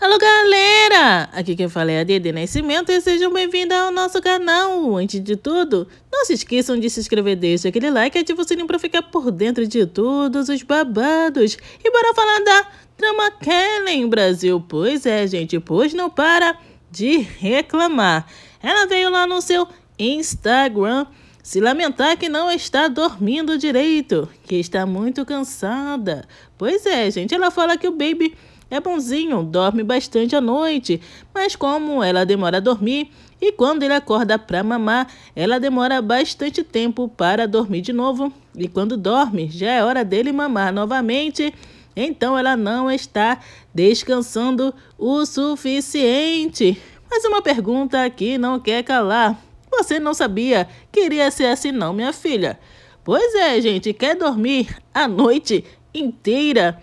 Alô galera, aqui quem fala é a Dede Nascimento e sejam bem-vindos ao nosso canal. Antes de tudo, não se esqueçam de se inscrever, deixa aquele like e ativa o sininho para ficar por dentro de todos os babados. E bora falar da trama Kellen Brasil, pois é gente, pois não para de reclamar. Ela veio lá no seu Instagram se lamentar que não está dormindo direito, que está muito cansada. Pois é, gente, ela fala que o Baby é bonzinho, dorme bastante à noite, mas como ela demora a dormir e quando ele acorda para mamar, ela demora bastante tempo para dormir de novo, e quando dorme, já é hora dele mamar novamente. Então ela não está descansando o suficiente. Mas uma pergunta que não quer calar. Você não sabia? Queria ser assim não, minha filha. Pois é, gente, quer dormir a noite inteira?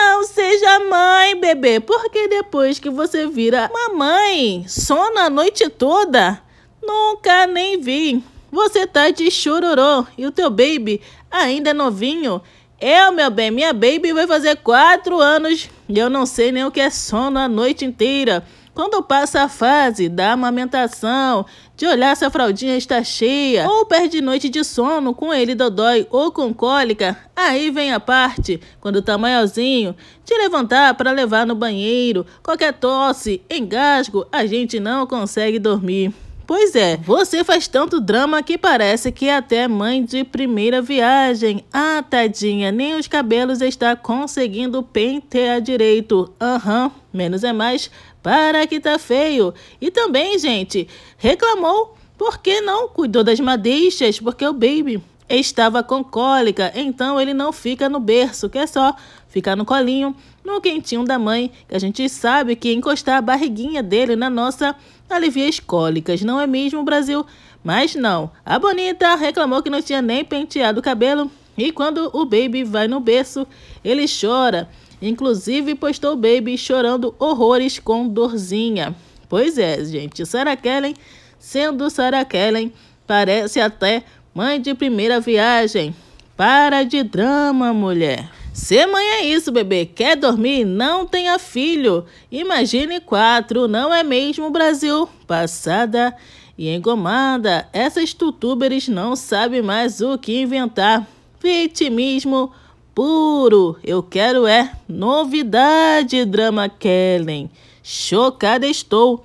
Não seja mãe, bebê, porque depois que você vira mamãe, só a noite toda. Nunca nem vi. Você tá de chororô e o teu baby ainda é novinho eu, meu bem, minha baby vai fazer quatro anos e eu não sei nem o que é sono a noite inteira. Quando passa a fase da amamentação, de olhar se a fraldinha está cheia, ou perde noite de sono com ele dodói ou com cólica, aí vem a parte, quando tá maiorzinho, de levantar para levar no banheiro, qualquer tosse, engasgo, a gente não consegue dormir. Pois é, uhum. você faz tanto drama que parece que até mãe de primeira viagem. Ah, tadinha, nem os cabelos está conseguindo pentear direito. Aham, uhum, menos é mais. Para que tá feio. E também, gente, reclamou porque não cuidou das madeixas, porque o baby estava com cólica, então ele não fica no berço, que é só ficar no colinho, no quentinho da mãe, que a gente sabe que encostar a barriguinha dele na nossa alivia as cólicas, não é mesmo, Brasil? Mas não, a Bonita reclamou que não tinha nem penteado o cabelo e quando o baby vai no berço, ele chora. Inclusive postou o baby chorando horrores com dorzinha. Pois é, gente, Sarah Kellen sendo Sarah Kellen parece até Mãe de primeira viagem. Para de drama, mulher. Ser mãe é isso, bebê. Quer dormir? Não tenha filho. Imagine quatro, não é mesmo, Brasil? Passada e engomada, essas tutuberes não sabem mais o que inventar. Vitimismo puro. Eu quero é novidade, drama Kellen. Chocada estou.